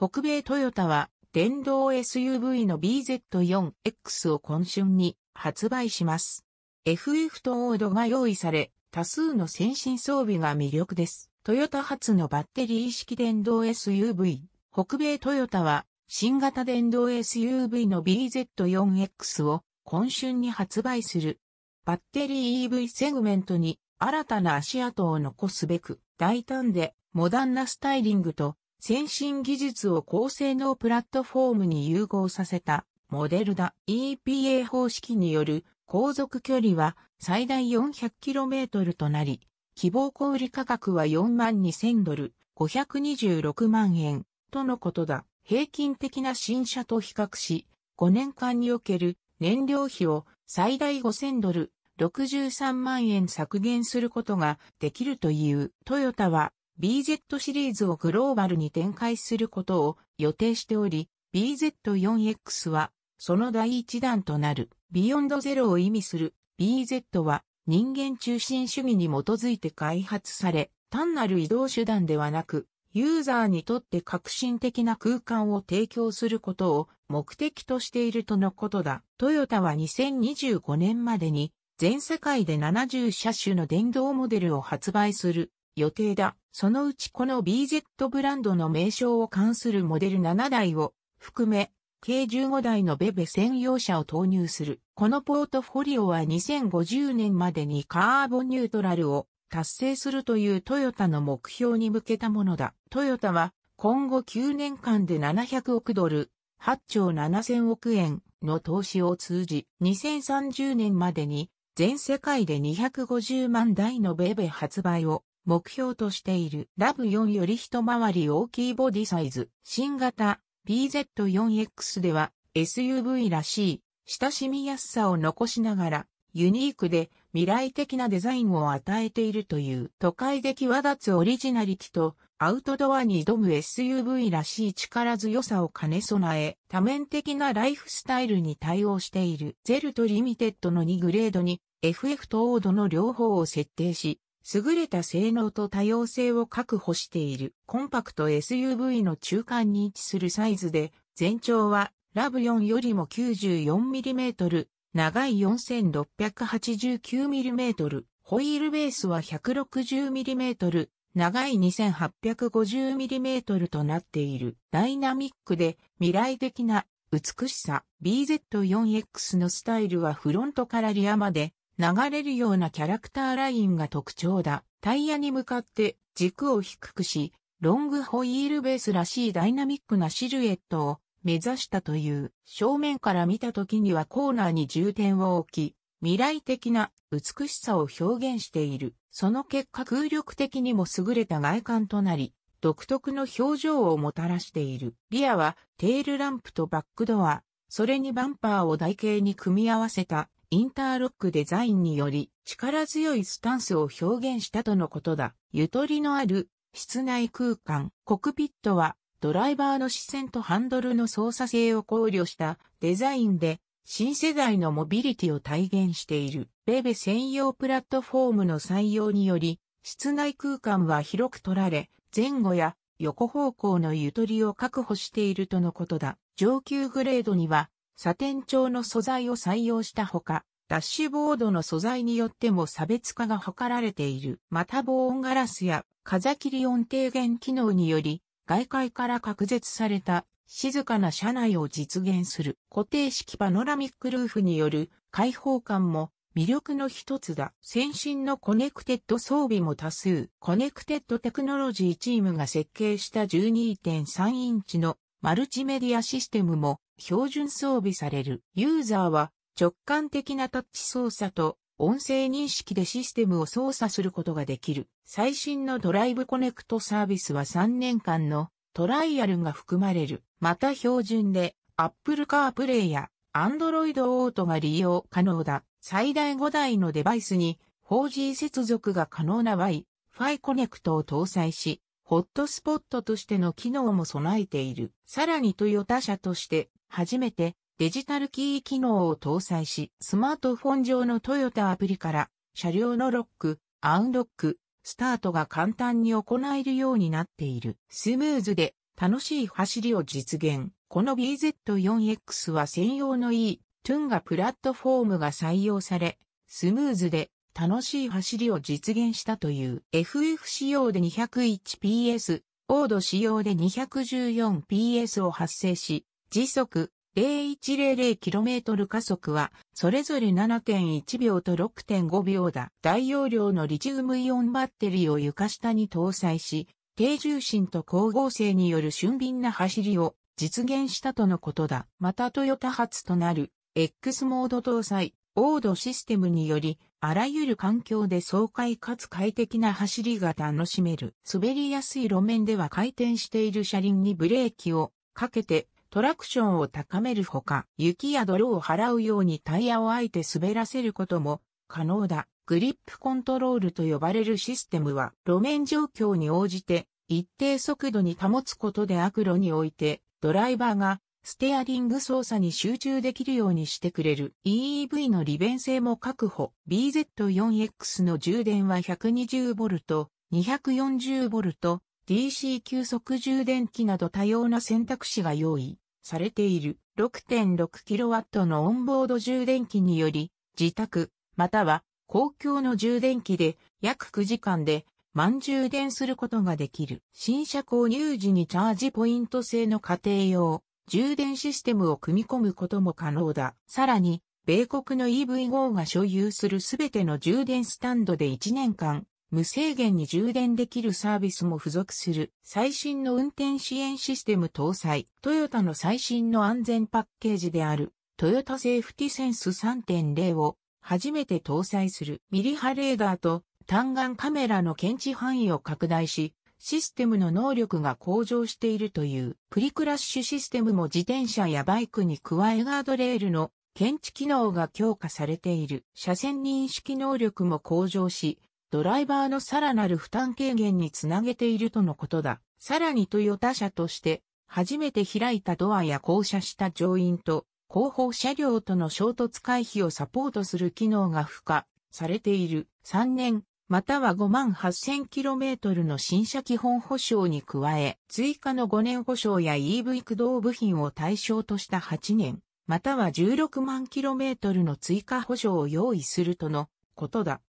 北米トヨタは電動 SUV の BZ4X を今春に発売します。FF とオードが用意され、多数の先進装備が魅力です。トヨタ発のバッテリー式電動 SUV。北米トヨタは新型電動 SUV の BZ4X を今春に発売する。バッテリー EV セグメントに新たな足跡を残すべく、大胆でモダンなスタイリングと先進技術を高性能プラットフォームに融合させたモデルだ EPA 方式による航続距離は最大 400km となり、希望小売価格は4万2000ドル、526万円とのことだ。平均的な新車と比較し、5年間における燃料費を最大5000ドル、63万円削減することができるというトヨタは BZ シリーズをグローバルに展開することを予定しており、BZ4X はその第一弾となるビヨンドゼロを意味する BZ は人間中心主義に基づいて開発され、単なる移動手段ではなく、ユーザーにとって革新的な空間を提供することを目的としているとのことだ。トヨタは2025年までに全世界で70車種の電動モデルを発売する予定だ。そのうちこの BZ ブランドの名称を関するモデル7台を含め、計15台のベベ専用車を投入する。このポートフォリオは2050年までにカーボンニュートラルを達成するというトヨタの目標に向けたものだ。トヨタは今後9年間で700億ドル、8兆7000億円の投資を通じ、2030年までに全世界で250万台のベベ発売を目標としているラブ4より一回り大きいボディサイズ。新型 BZ4X では SUV らしい親しみやすさを残しながらユニークで未来的なデザインを与えているという都会で際立つオリジナリティとアウトドアに挑む SUV らしい力強さを兼ね備え、多面的なライフスタイルに対応しているゼルとリミテッドの2グレードに FF とオードの両方を設定し、優れた性能と多様性を確保しているコンパクト SUV の中間に位置するサイズで、全長はラブ4よりも 94mm、長い 4689mm、ホイールベースは 160mm、長い 2850mm となっているダイナミックで未来的な美しさ BZ4X のスタイルはフロントからリアまで流れるようなキャラクターラインが特徴だ。タイヤに向かって軸を低くし、ロングホイールベースらしいダイナミックなシルエットを目指したという、正面から見た時にはコーナーに重点を置き、未来的な美しさを表現している。その結果空力的にも優れた外観となり、独特の表情をもたらしている。リアはテールランプとバックドア、それにバンパーを台形に組み合わせたインターロックデザインにより力強いスタンスを表現したとのことだ。ゆとりのある室内空間、コクピットはドライバーの視線とハンドルの操作性を考慮したデザインで新世代のモビリティを体現している。ベベ専用プラットフォームの採用により、室内空間は広く取られ、前後や横方向のゆとりを確保しているとのことだ。上級グレードには、サテン調の素材を採用したほか、ダッシュボードの素材によっても差別化が図られている。また防音ガラスや風切り音低減機能により、外界から隔絶された静かな車内を実現する固定式パノラミックルーフによる開放感も魅力の一つだ。先進のコネクテッド装備も多数。コネクテッドテクノロジーチームが設計した12.3インチのマルチメディアシステムも標準装備される。ユーザーは直感的なタッチ操作と音声認識でシステムを操作することができる。最新のドライブコネクトサービスは3年間のトライアルが含まれる。また標準で Apple CarPlay や Android Auto が利用可能だ。最大5台のデバイスに 4G 接続が可能な Wi-Fi コネクトを搭載し、ホットスポットとしての機能も備えている。さらにトヨタ社として初めてデジタルキー機能を搭載し、スマートフォン上のトヨタアプリから車両のロック、アウンロック、スタートが簡単に行えるようになっている。スムーズで楽しい走りを実現。この BZ4X は専用の E、トゥンガプラットフォームが採用され、スムーズで楽しい走りを実現したという FF 仕様で 201PS、オード仕様で 214PS を発生し、時速 0100km 加速は、それぞれ7.1秒と6.5秒だ。大容量のリチウムイオンバッテリーを床下に搭載し、低重心と光合成による俊敏な走りを実現したとのことだ。またトヨタ発となる X モード搭載、オードシステムにより、あらゆる環境で爽快かつ快適な走りが楽しめる。滑りやすい路面では回転している車輪にブレーキをかけて、トラクションを高めるほか、雪や泥を払うようにタイヤをあえて滑らせることも可能だ。グリップコントロールと呼ばれるシステムは路面状況に応じて一定速度に保つことで悪路においてドライバーがステアリング操作に集中できるようにしてくれる EEV の利便性も確保 BZ4X の充電は 120V、240V、DC 急速充電器など多様な選択肢が用意されている 6.6kW のオンボード充電器により自宅または公共の充電器で約9時間で満充電することができる。新車購入時にチャージポイント制の家庭用充電システムを組み込むことも可能だ。さらに、米国の EV 号が所有するすべての充電スタンドで1年間無制限に充電できるサービスも付属する最新の運転支援システム搭載、トヨタの最新の安全パッケージであるトヨタセーフティセンス3.0を初めて搭載するミリ波レーダーと単眼カメラの検知範囲を拡大し、システムの能力が向上しているというプリクラッシュシステムも自転車やバイクに加えガードレールの検知機能が強化されている車線認識能力も向上し、ドライバーのさらなる負担軽減につなげているとのことだ。さらにトヨタ車として、初めて開いたドアや降車した乗員と、後方車両との衝突回避をサポートする機能が付加されている3年または 58,000km の新車基本保証に加え追加の5年保証や EV 駆動部品を対象とした8年または16万 km の追加保証を用意するとのことだ。